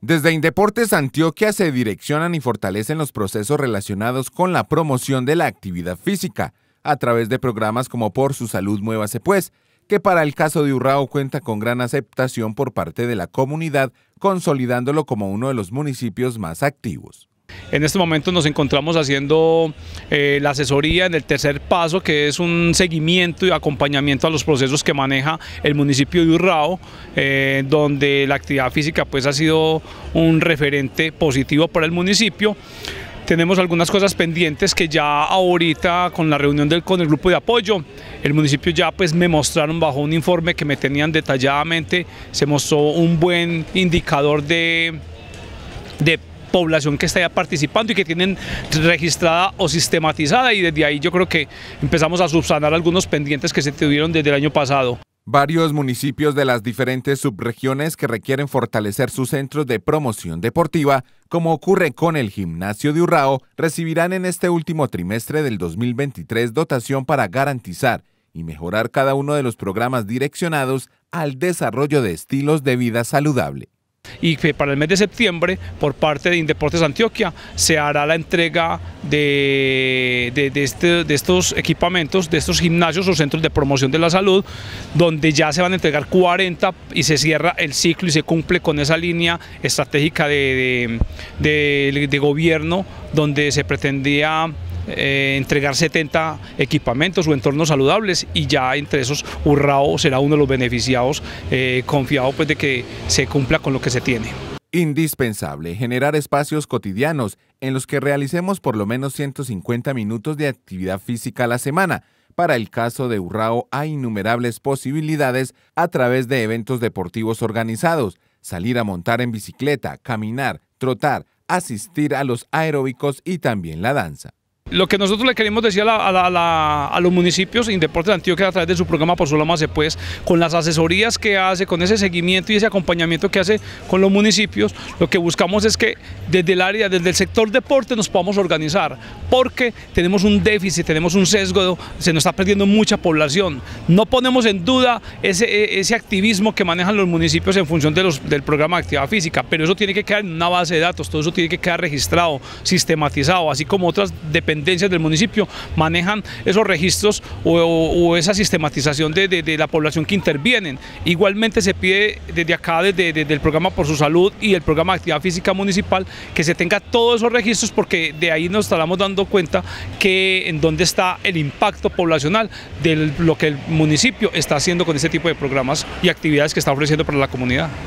Desde Indeportes Antioquia se direccionan y fortalecen los procesos relacionados con la promoción de la actividad física a través de programas como Por su salud muévase pues, que para el caso de Urrao cuenta con gran aceptación por parte de la comunidad, consolidándolo como uno de los municipios más activos. En este momento nos encontramos haciendo eh, la asesoría en el tercer paso, que es un seguimiento y acompañamiento a los procesos que maneja el municipio de Urrao, eh, donde la actividad física pues, ha sido un referente positivo para el municipio tenemos algunas cosas pendientes que ya ahorita con la reunión del, con el grupo de apoyo, el municipio ya pues me mostraron bajo un informe que me tenían detalladamente, se mostró un buen indicador de, de población que está ya participando y que tienen registrada o sistematizada y desde ahí yo creo que empezamos a subsanar algunos pendientes que se tuvieron desde el año pasado. Varios municipios de las diferentes subregiones que requieren fortalecer sus centros de promoción deportiva, como ocurre con el gimnasio de Urrao, recibirán en este último trimestre del 2023 dotación para garantizar y mejorar cada uno de los programas direccionados al desarrollo de estilos de vida saludable y que para el mes de septiembre por parte de Indeportes Antioquia se hará la entrega de, este, de, estos equipamientos, de estos gimnasios o centros de promoción de la salud, donde ya se van a entregar 40 y se cierra el ciclo y se cumple con esa línea estratégica de gobierno donde se pretendía eh, entregar 70 equipamientos o entornos saludables y ya entre esos Urrao será uno de los beneficiados, eh, confiado pues de que se cumpla con lo que se tiene. Indispensable generar espacios cotidianos en los que realicemos por lo menos 150 minutos de actividad física a la semana. Para el caso de Urrao hay innumerables posibilidades a través de eventos deportivos organizados, salir a montar en bicicleta, caminar, trotar, asistir a los aeróbicos y también la danza. Lo que nosotros le queremos decir a, los municipios en Deportes de Antioquia a través de su programa Por solo se pues, con las asesorías que hace, con ese seguimiento y ese acompañamiento que hace con los municipios, lo que buscamos es que desde el área, desde el sector deporte nos podamos organizar, porque tenemos un déficit, tenemos un sesgo, se nos está perdiendo mucha población. No ponemos en duda ese, e, activismo que manejan los municipios en función del programa de actividad física, pero eso tiene que quedar en una base de datos, todo eso tiene que quedar registrado, sistematizado, así como otras dependencias del municipio manejan esos registros o, esa sistematización de, la población que intervienen. Igualmente se pide desde acá, desde, el programa Por Su Salud y el programa de Actividad Física Municipal, que se tenga todos esos registros porque de ahí nos estaremos dando cuenta que en dónde está el impacto poblacional de lo que el municipio está haciendo con este tipo de programas y actividades que está ofreciendo para la comunidad.